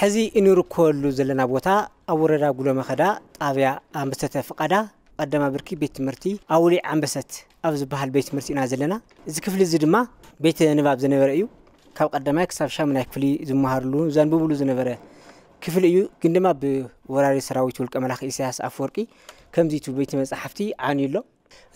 ሕዚ እንርከበሉ ዘለና ቦታ ኣብ ወረዳ ጉሎ መኸዳ ጣብያ ኣንበሰተ ፍቓዳ ቀዳማ ብርኪ ቤት ትምህርቲ ኣውሊዕ ኣንበሰት ኣብ ዝበሃል ቤት ትምህርቲ ኢና ዘለና እዚ ክፍሊ እዚ ድማ ቤተ ንባብ ዝነበረ እዩ ካብ ቀዳማይ ክሳብ ሻሙናይ ክፍሊ ዝመሃርሉ ዘንብብሉ ዝነበረ ክፍሊ እዩ ግን ድማ ብወራሪ ሰራዊት ውልቀ መላኺ እሳያስ ኣፍወርቂ ከምዚ እቲ ቤተ መፅሓፍቲ ዓንዩ ኣሎ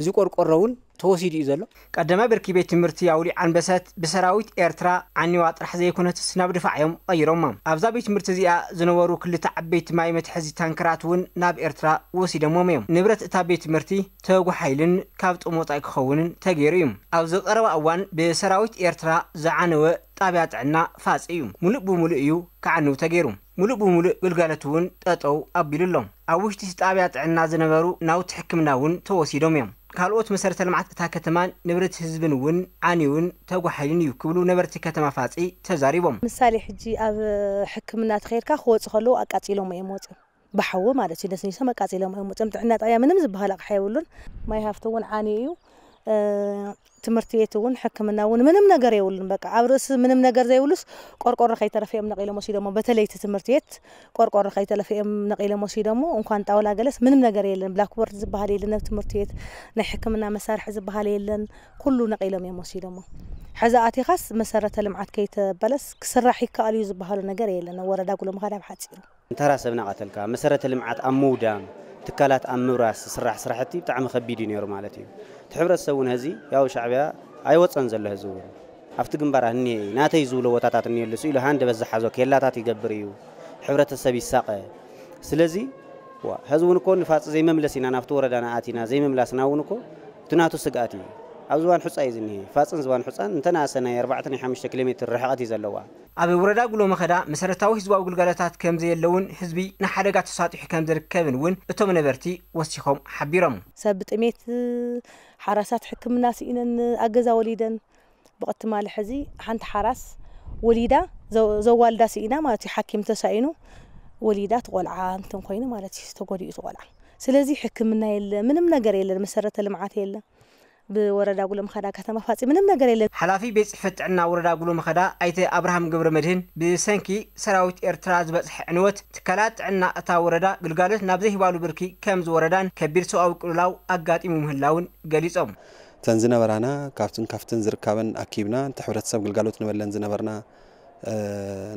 እዚ ቆርቆሮ እውን ተወሲዱ እዩ ዘሎ ቀዳማይ ብርኪ ቤት ትምህርቲ ኣውዲ ኣንበሰት ብሰራዊት ኤርትራ ዓኒዋ ጥራሕ ዘይኮነትስ ናብ ድፋዕ እዮም ቀይሮማ ኣብዛ ቤት ትምህርቲ እዚኣ ዝነበሩ ክልተ ዓበይቲ ማይ መትሐዚ ታንክራት እውን ናብ ኤርትራ ወሲዶሞም እዮም ንብረት እታ ቤት ትምህርቲ ተጓሓይልን ካብ ጥም ክኸውንን ተገይሩ እዩ ኣብዚ ቀረባ እዋን ብሰራዊት ኤርትራ ዝዓነወ ጣብያ ጥዕና ፋፂ እዩ ሙሉእ ብሙሉእ እዩ ክዓንው ተገይሩ ሙሉእ ብሙሉእ ግልጋሎት እውን ጠጠው ኣቢሉ ኣሎም ኣብ ውሽጢ ጣብያ ጥዕና ዝነበሩ ናውቲ ሕክምና እውን ተወሲዶም እዮም ካልኦት መሰረተ ልምዓት እታ ከተማን ንብረት ህዝብን እውን ዓንዩን ተጓሓይን እዩ ክብሉ ነበርቲ ከተማ ፋፂ ተዛሪቦም ምሳሌ ሕጂ ኣብ ሕክምና ተኸይድካ ክወፅእ ከለዉ ኣቃፂሎም እዮም ወፅም ብሓዊ ማለት እዩ ነስኒሶም ኣቃፂሎም እዮም ወፅም ጥዕና ጣብያ ምንም ዝበሃል ኣቕሓ የብሉን ማይ ሃፍቲ እውን ዓንዩ እዩ ትምህርቲ ቤት እውን ሕክምና እውን ምንም ነገር የብሉን በቃ ኣብ ርእሲ ምንም ነገር ዘይብሉስ ቆርቆሮ ከይተረፈ እዮም ነቂሎም ወሲዶሞ በተለይቲ ትምህርቲ ቤት ቆርቆሮ ከይተረፈ እዮም ነቂሎም ወሲዶሞ እንኳን ጣውላ ገለስ ምንም ነገር የለን ብላክቦርድ ዝበሃል የለን ኣብ ትምህርቲ ቤት ናይ ሕክምና መሳርሒ ዝበሃል የለን ኩሉ ነቂሎም እዮም ወሲዶሞ ሕዚ ኣቲኻስ መሰረተ ልምዓት ከይተበለስ ክስራሕ ይከኣል እዩ ዝበሃሉ ነገር የለን ወረዳ ጉሎ ምካዳብ ሓፂሩ እንተራ ሰብና ቀተልካ መሰረተ ልምዓት ኣብ ምውዳም ትካላት ኣብ ምብራስ ዝስራሕ ስራሕቲ ብጣዕሚ ከቢድ እዩ ነይሩ ማለት እዩ እቲ ሕብረተሰብ እውን ህዚ ያው ሻዕብያ ኣይወፀን ዘሎ ህዝቢ እውን ኣብቲ ግንባር እኒሄ ናተይ ዝብሎ ቦታታት እኒሄሉ ስ ኢሉ ሃንደ በዝሓዞ ኬላታት ይገብር እዩ ሕብረተሰብ ይሳቀ ስለዚ ህዝብ እውን እኮ ንፋፅ ዘይመምለስ ኢና ናብቲ ወረዳና ኣቲና ዘይምምላስና እውን እኮ እቲ ናቱ ስጋኣት እዩ ኣብ ዝባን ሑፃ እዩ ዝኒሄ ፋፅን ዝባን ሑፃን እንተናእሰ ናይ 45 ኪሎ ሜትር ርሕቐት እዩ ዘለዋ ኣብ ወረዳ ጉሎ መኸዳ መሰረታዊ ህዝባዊ ግልጋሎታት ከም ዘየለውን ህዝቢ ንሓደጋ ተሳጢሑ ከም ዝርከብን እውን እቶም ነበርቲ ወሲኾም ሓቢሮም ሰብ ብጥሜት ሓራሳት ሕክምና ስኢነን ኣገዛ ወሊደን ብቕትማል ሕዚ ሓንቲ ሓራስ ወሊዳ ዘዋልዳ ስኢና ማለት እዩ ሓኪም ተሳኢኑ ወሊዳ ትቆልዓ እንትን ኮይኑ ማለት እዩ ተጎዲኡ ትቆልዓ ስለዚ ሕክምና የለ ምንም ነገር የለን መሰረተ ልምዓት የለን ብወረዳ ጉሎ መኸዳ ከተማ ፋፂ ምንም ነገር የለን። ሓላፊ ቤት ፅሕፈት ጥዕና ወረዳ ጉሎ መኸዳ ኣይተ ኣብርሃም ገብረ መድህን ብሰንኪ ሰራዊት ኤርትራ ዝበፅሐ ዕንወት ትካላት ጥዕና እታ ወረዳ ግልጋሎት ናብ ዘይሂባሉ ብርኪ ከም ዝወረዳን ከቢድ ሰብኣዊ ቅልላው ኣጋጢሙ ምህላውን ገሊፆም እተን ዝነበራና ካብትን ካፍትን ዝርከበን ኣኪብና እቲ ሕብረተሰብ ግልጋሎት ንበለን ዝነበርና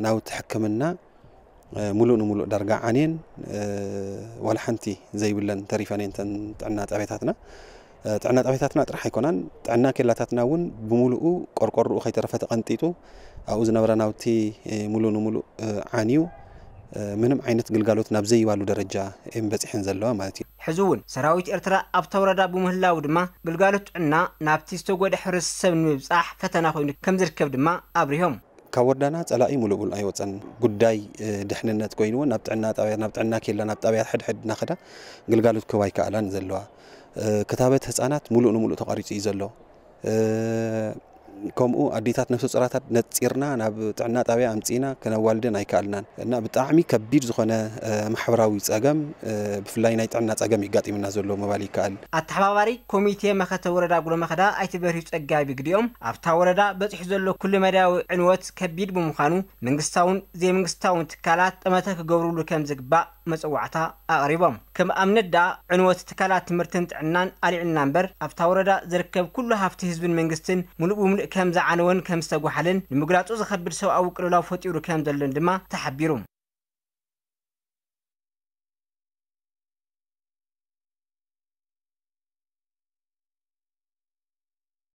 ናውቲ ሕክምና ሙሉእ ንሙሉእ ዳርጋ ዓንየን ዋላ ሓንቲ ዘይብለን ተሪፈን እየን ተን ጥዕና ጠቤታትና ጥዕና ጣብያታትና ጥራሕ ኣይኮናን ጥዕና ኬላታትና እውን ብምሉኡ ቆርቆርኡ ከይተረፈ ተቐንጢጡ ኣብኡ ዝነበረ ናውቲ ሙሉእ ንሙሉእ ዓንዩ ምንም ዓይነት ግልጋሎት ናብ ዘይባሉ ደረጃ እየን በፂሐን ዘለዋ ማለት እዩ ሕዚ እውን ሰራዊት ኤርትራ ኣብታ ወረዳ ብምህላው ድማ ግልጋሎት ጥዕና ናብቲ ዝተጎድእ ሕብረተሰብ ንምብፃሕ ፈተና ኮይኑ ከም ዝርከብ ድማ ኣብሪሆም ካብ ወረዳና ፀላኢ ሙሉእ ቡን ኣይወፀን ጉዳይ ድሕንነት ኮይኑ እውን ናብ ጥዕና ጣብያ ናብ ጥዕና ኬላ ናብ ጣብያ ሕድሕድ እናኸዳ ግልጋሎት ክህባ ኣይከኣላን ዘለዋ ክታበት ህፃናት ሙሉእ ንሙሉእ ተቋሪፁ እዩ ዘሎ ከምኡ ኣዴታት ነፍሲ ፅራታት ነፂርና ናብ ጥዕና ጣብያ ኣምፂና ክነዋልደን ኣይከኣልናን እና ብጣዕሚ ከቢድ ዝኾነ ማሕበራዊ ፀገም ብፍላይ ናይ ጥዕና ፀገም ይጋጢምና ዘሎ ምባል ይከኣል ኣተሓባባሪ ኮሚቴ መኸተ ወረዳ ጉሎ መኸዳ ኣይተ በርሂ ፀጋቢ ግድኦም ኣብታ ወረዳ በፂሑ ዘሎ ኩሉ መዳያዊ ዕንወት ከቢድ ብምዃኑ መንግስታውን ዘይመንግስታውን ትካላት ጥመተ ክገብርሉ ከም ዝግባእ مسوعتا أقربهم كما أمند دا عنوات تكالات تمرتن تعنان ألي عنا نبر أفتاور دا زركب كل هافتي هزب المنغستن ملؤ وملؤ كامزا عنوان كامستاقو حالن لمقلات أزخد برسو أو كرولاو فوتيرو كامزا لندما تحبيرهم